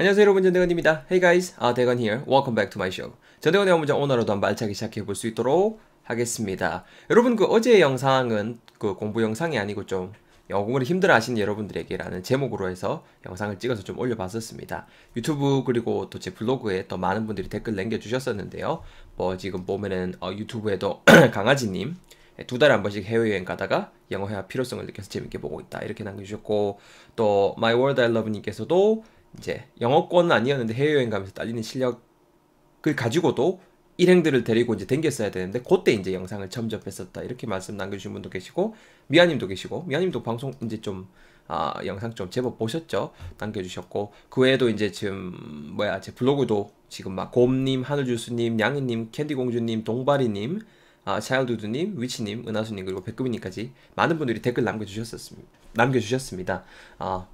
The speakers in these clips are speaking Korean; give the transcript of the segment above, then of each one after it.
안녕하세요 여러분 전대건입니다. Hey guys, u 아, 대건 here. Welcome back to my show. 전대건의 문자 오늘도 한번 알차게 시작해 볼 수 있도록 하겠습니다. 여러분 그 어제의 영상은 그 공부 영상이 아니고 좀 영어공부를 힘들어 하시는 여러분들에게라는 제목으로 해서 영상을 찍어서 좀 올려봤었습니다. 유튜브 그리고 또 제 블로그에 또 많은 분들이 댓글 남겨주셨었는데요. 뭐 지금 보면은 어, 유튜브에도 강아지님 두 달에 한 번씩 해외여행 가다가 영어 회화 필요성을 느껴서 재밌게 보고 있다 이렇게 남겨주셨고 또 My World I Love 님께서도 이제 영어권은 아니었는데 해외여행 가면서 딸리는 실력을 가지고도 일행들을 데리고 이제 댕겼어야 되는데 그때 이제 영상을 점접했었다 이렇게 말씀 남겨주신 분도 계시고 미아님도 계시고 미아님도 방송 이제 좀 아, 영상 좀 제법 보셨죠? 남겨주셨고 그 외에도 이제 지금 뭐야 제 블로그도 지금 막 곰님, 하늘주스님, 양이님, 캔디공주님, 동바리님, 아, 차일드두님, 위치님, 은하수님 그리고 백금이님까지 많은 분들이 댓글 남겨주셨었습니다. 남겨주셨습니다. 아,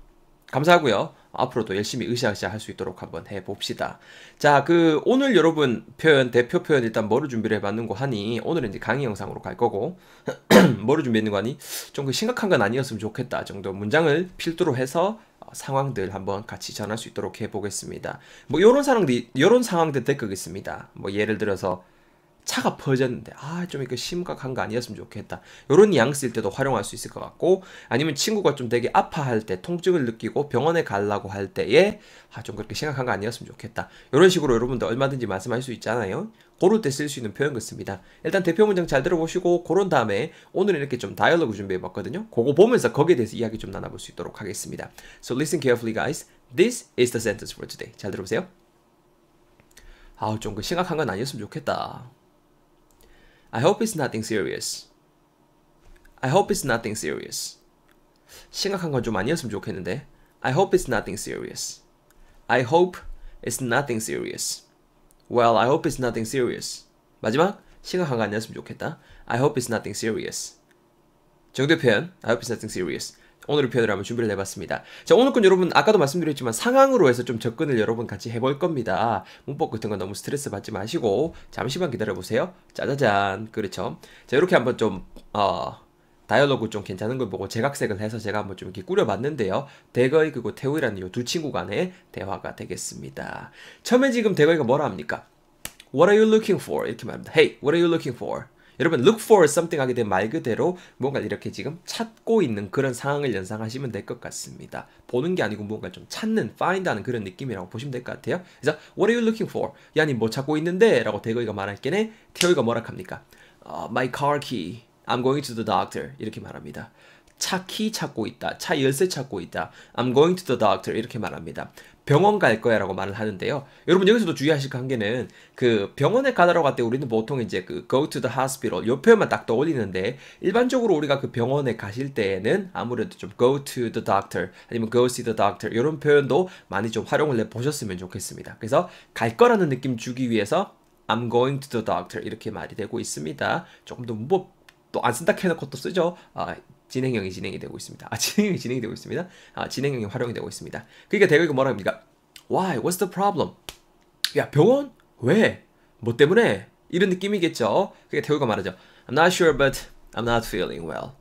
감사하고요. 앞으로도 열심히 으쌰으쌰 할 수 있도록 한번 해봅시다. 자, 그 오늘 여러분 표현, 대표 표현 일단 뭐를 준비를 해봤는고 하니 오늘은 이제 강의 영상으로 갈 거고 뭐를 준비했는고 하니 좀 그 심각한 건 아니었으면 좋겠다 정도 문장을 필두로 해서 상황들 한번 같이 전할 수 있도록 해보겠습니다. 뭐 요런 상황들, 요런 상황들 댓글겠습니다. 뭐 예를 들어서 차가 퍼졌는데 아 좀 이거 심각한 거 아니었으면 좋겠다 이런양앙스일 때도 활용할 수 있을 것 같고 아니면 친구가 좀 되게 아파할 때 통증을 느끼고 병원에 가려고 할 때에 아 좀 그렇게 심각한 거 아니었으면 좋겠다 이런 식으로 여러분들 얼마든지 말씀할 수 있잖아요 고럴 때쓸 수 있는 표현 같습니다 일단 대표 문장 잘 들어보시고 고런 다음에 오늘 이렇게 좀 다이얼로그 준비해 봤거든요 그거 보면서 거기에 대해서 이야기 좀 나눠볼 수 있도록 하겠습니다 So listen carefully guys This is the sentence for today 잘 들어보세요 아 좀그 심각한 건 아니었으면 좋겠다 I hope it's nothing serious. I hope it's nothing serious. 심각한 건 좀 아니었으면 좋겠는데. I hope it's nothing serious. I hope it's nothing serious. Well, I hope it's nothing serious. 마지막 심각한 거 아니었으면 좋겠다. I hope it's nothing serious. 정대 표현 I hope it's nothing serious. 오늘의 표현을 한번 준비를 해봤습니다. 자, 오늘 건 여러분 아까도 말씀드렸지만 상황으로 해서 좀 접근을 여러분 같이 해볼 겁니다. 문법 같은 건 너무 스트레스 받지 마시고 잠시만 기다려보세요. 짜자잔. 그렇죠. 자, 이렇게 한번 좀, 어, 다이얼로그 좀 괜찮은 걸 보고 제각색을 해서 제가 한번 좀 이렇게 꾸려봤는데요. 대거이 그리고 태우이라는 이 두 친구 간의 대화가 되겠습니다. 처음에 지금 대거이가 뭐라 합니까? What are you looking for? 이렇게 말합니다. Hey, what are you looking for? 여러분 look for something 하게 된 말 그대로 뭔가 이렇게 지금 찾고 있는 그런 상황을 연상하시면 될 것 같습니다. 보는 게 아니고 뭔가 좀 찾는, find 하는 그런 느낌이라고 보시면 될 것 같아요. 그래서 what are you looking for? 야니 뭐 찾고 있는데? 라고 대거이가 말할 게네 태호이가 뭐라 합니까? Uh, my car key. I'm going to the doctor. 이렇게 말합니다. 차 키 찾고 있다. 차 열쇠 찾고 있다. I'm going to the doctor. 이렇게 말합니다. 병원 갈 거야라고 말을 하는데요. 여러분 여기서도 주의하실 관계는 그 병원에 가다라고 할 때 우리는 보통 이제 그 go to the hospital 요표만딱 떠올리는데 일반적으로 우리가 그 병원에 가실 때에는 아무래도 좀 go to the doctor 아니면 go see the doctor 이런 표현도 많이 좀 활용을 해 보셨으면 좋겠습니다. 그래서 갈 거라는 느낌 주기 위해서 I'm going to the doctor 이렇게 말이 되고 있습니다. 조금 더 문법 또 안 쓴다 캐놓고또 쓰죠. 아, 진행형이 진행이 되고 있습니다. 아, 진행형이 진행이 되고 있습니다. 아, 진행형이 활용이 되고 있습니다. 그러니까 대개가 그 뭐라 합니까? Why? What's the problem? 야, 병원? 왜? 뭐 때문에? 이런 느낌이겠죠. 그러니까 대우가 말하죠. I'm not sure, but I'm not feeling well.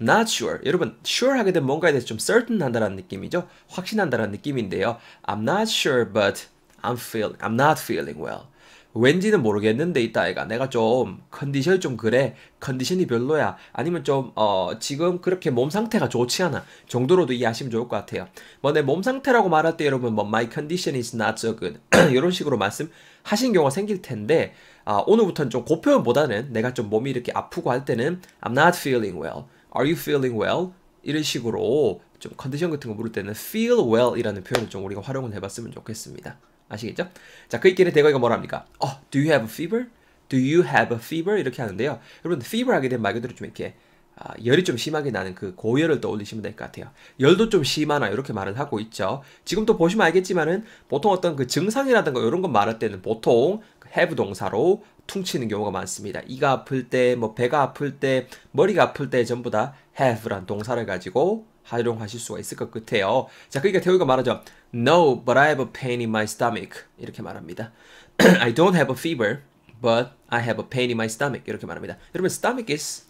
not sure. 여러분, sure 하게 되면 뭔가에 대해서 좀 certain 한다는 느낌이죠. 확신한다는 느낌인데요. I'm not sure, but I'm feel I'm not feeling well. 왠지는 모르겠는데 이따 애가 내가 좀 컨디션이 좀 그래 컨디션이 별로야 아니면 좀어 지금 그렇게 몸 상태가 좋지 않아 정도로도 이해하시면 좋을 것 같아요 뭐 내 몸 상태라고 말할 때 여러분 뭐 my condition is not so good 이런 식으로 말씀하신 경우가 생길 텐데 아, 오늘부터는 좀 고표현보다는 내가 좀 몸이 이렇게 아프고 할 때는 I'm not feeling well Are you feeling well? 이런 식으로 좀 컨디션 같은 거 물을 때는 feel well 이라는 표현을 좀 우리가 활용을 해봤으면 좋겠습니다. 아시겠죠? 자, 그 있기는 대거이가 뭐라 합니까? 어, do you have a fever? do you have a fever? 이렇게 하는데요. 여러분, fever 하게 되말 그대로 좀 이렇게 아, 열이 좀 심하게 나는 그 고열을 떠올리시면 될 것 같아요. 열도 좀 심하나 이렇게 말을 하고 있죠. 지금 또 보시면 알겠지만은 보통 어떤 그 증상이라든가 이런 거 말할 때는 보통 그 have 동사로 퉁치는 경우가 많습니다. 이가 아플 때, 뭐 배가 아플 때, 머리가 아플 때 전부 다 have란 동사를 가지고 활용하실 수가 있을 것 같아요. 자, 그러니까 태우가 말하죠. No, but I have a pain in my stomach. 이렇게 말합니다. I don't have a fever, but I have a pain in my stomach. 이렇게 말합니다. 여러분, stomach is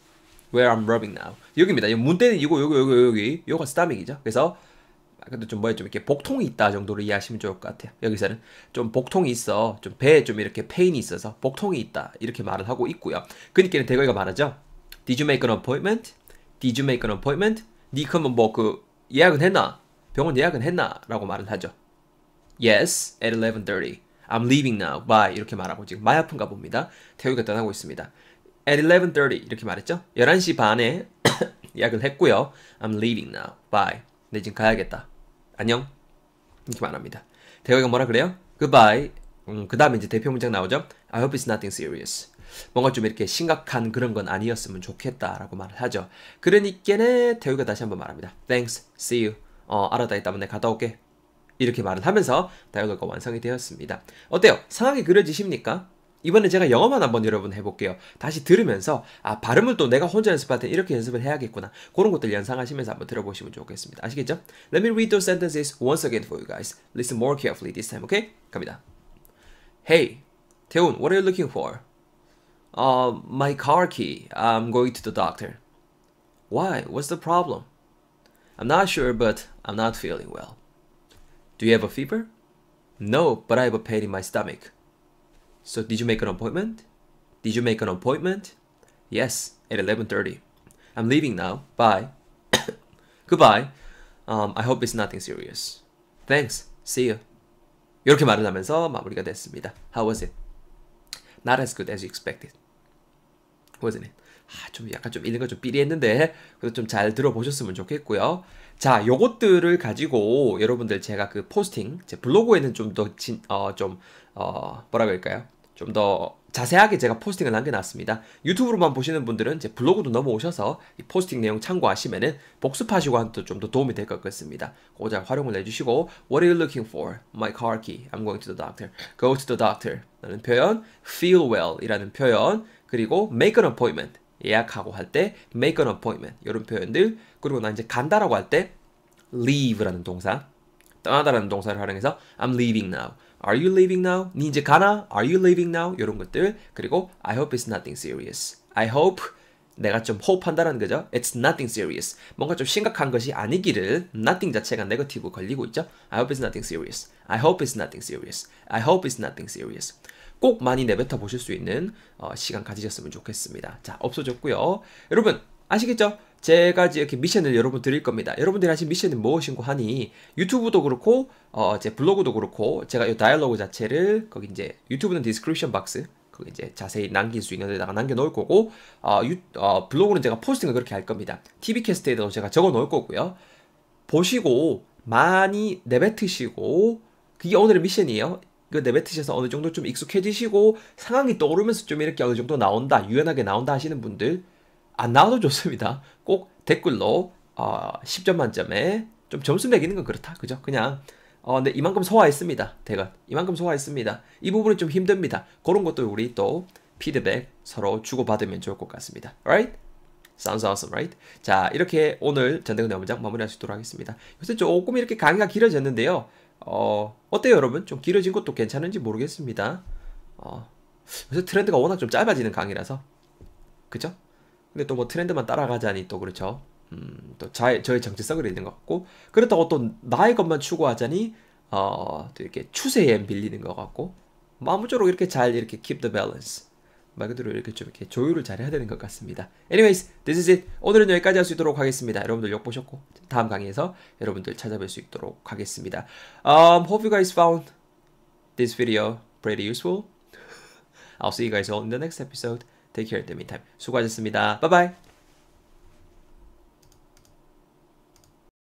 where I'm rubbing now. 여기입니다. 문대는 이거, 여거여거 여기. 요가 stomach이죠. 그래서 근데 좀 뭐야 좀 이렇게 복통이 있다 정도로 이해하시면 좋을 것 같아요. 여기서는 좀 복통이 있어, 좀 배에 좀 이렇게 p a i n 이 있어서 복통이 있다 이렇게 말을 하고 있고요. 그니까는 대거이가 말하죠. Did you make an appointment? Did you make an appointment? 니컴은 뭐그 예약은 했나? 병원 예약은 했나? 라고 말은 하죠. Yes, at 11.30. I'm leaving now. Bye. 이렇게 말하고 지금 마 아픈가 봅니다. 태우가 떠나고 있습니다. At 11.30 이렇게 말했죠. 11시 반에 예약을 했고요. I'm leaving now. Bye. 내 지금 가야겠다. 안녕. 이렇게 말합니다. 대우가 뭐라 그래요? Goodbye. 음, 그 다음에 이제 대표 문장 나오죠. I hope it's nothing serious. 뭔가 좀 이렇게 심각한 그런 건 아니었으면 좋겠다라고 말을 하죠. 그러니께는 대우가 다시 한번 말합니다. Thanks. See you. 어, 알아다 했다 문에 갔다 올게. 이렇게 말을 하면서 다이어그가 완성이 되었습니다. 어때요? 상황이 그려지십니까? 이번에 제가 영어만 한번 여러분 해볼게요. 다시 들으면서 아 발음을 또 내가 혼자 연습할 때 이렇게 연습을 해야겠구나 그런 것들 연상하시면서 한번 들어보시면 좋겠습니다. 아시겠죠? Let me read those sentences once again for you guys. Listen more carefully this time, okay? 갑니다. Hey, 태훈, what are you looking for? Uh, my car key. I'm going to the doctor. Why? What's the problem? I'm not sure, but I'm not feeling well. Do you have a fever? No, but I have a pain in my stomach. So did you make an appointment? Did you make an appointment? Yes, at 11.30. I'm leaving now. Bye. Goodbye. Um, I hope it's nothing serious. Thanks. See you. 이렇게 말을 하면서 마무리가 됐습니다. How was it? Not as good as you expected. Wasn't it? 아, 좀 약간 좀 읽는 거좀 삐리했는데 그래도 좀 잘 들어보셨으면 좋겠고요. 자, 요것들을 가지고 여러분들 제가 그 포스팅 제 블로그에는 좀 더 진 어 좀어 뭐라 그럴까요? 좀 더 자세하게 제가 포스팅을 남겨놨습니다. 유튜브로만 보시는 분들은 제 블로그도 넘어오셔서 이 포스팅 내용 참고하시면은 복습하시고 하또좀 더 도움이 될 것 같습니다. 고자 활용을 해주시고 What are you looking for? My car key. I'm going to the doctor. Go to the doctor. 라는 표현, feel well 이라는 표현, 그리고 make an appointment. 예약하고 할 때 make an appointment 이런 표현들 그리고 나 이제 간다라고 할 때 leave라는 동사 떠나다라는 동사를 활용해서 I'm leaving now. Are you leaving now? 니 이제 가나? Are you leaving now? 이런 것들 그리고 I hope it's nothing serious. I hope 내가 좀 호흡한다라는 거죠. It's nothing serious. 뭔가 좀 심각한 것이 아니기를 nothing 자체가 네거티브 걸리고 있죠. I hope it's nothing serious. I hope it's nothing serious. I hope it's nothing serious. 꼭 많이 내뱉어 보실 수 있는 어, 시간 가지셨으면 좋겠습니다. 자, 없어졌고요. 여러분 아시겠죠? 제가 이렇게 미션을 여러분 드릴 겁니다. 여러분들이 하신 미션은 무엇인고 하니 유튜브도 그렇고 어, 제 블로그도 그렇고 제가 이 다이얼로그 자체를 거기 이제 유튜브는 디스크립션 박스 거기 이제 자세히 남길 수 있는 데다가 남겨 놓을 거고 어, 유, 어, 블로그는 제가 포스팅을 그렇게 할 겁니다. TV 캐스트에도 제가 적어 놓을 거고요. 보시고 많이 내뱉으시고 그게 오늘의 미션이에요. 그네베트셔서 어느 정도 좀 익숙해지시고 상황이 떠오르면서 좀 이렇게 어느 정도 나온다 유연하게 나온다 하시는 분들 안 나와도 좋습니다. 꼭 댓글로 어, 10점 만점에 좀 점수 매기는 건 그렇다. 그죠? 그냥 어, 근 네, 이만큼 소화했습니다. 대간 이만큼 소화했습니다. 이 부분은 좀 힘듭니다. 그런 것도 우리 또 피드백 서로 주고받으면 좋을 것 같습니다. Right? Sounds awesome, right? 자, 이렇게 오늘 전대근 내문장 마무리할 수 있도록 하겠습니다. 요새 조금 이렇게 강의가 길어졌는데요. 어, 어때요 여러분? 좀 길어진 것도 괜찮은지 모르겠습니다. 어, 요새 트렌드가 워낙 좀 짧아지는 강의라서 그죠? 근데 또 뭐 트렌드만 따라가자니 또 그렇죠. 음, 또 자, 저의 정체성을 잃는 것 같고 그렇다고 또 나의 것만 추구하자니 어, 또 이렇게 추세에 밀리는 것 같고 뭐무쪼록 이렇게 잘 이렇게 keep the balance 말 그대로 이렇게 좀 이렇게 조율을 잘 해야 되는 것 같습니다. Anyways, this is it. 오늘은 여기까지 할 수 있도록 하겠습니다. 여러분들 욕 보셨고 다음 강의에서 여러분들 찾아뵐 수 있도록 하겠습니다. Um, hope you guys found this video pretty useful. I'll see you guys all in the next episode. Take care in the meantime. 수고하셨습니다. Bye bye.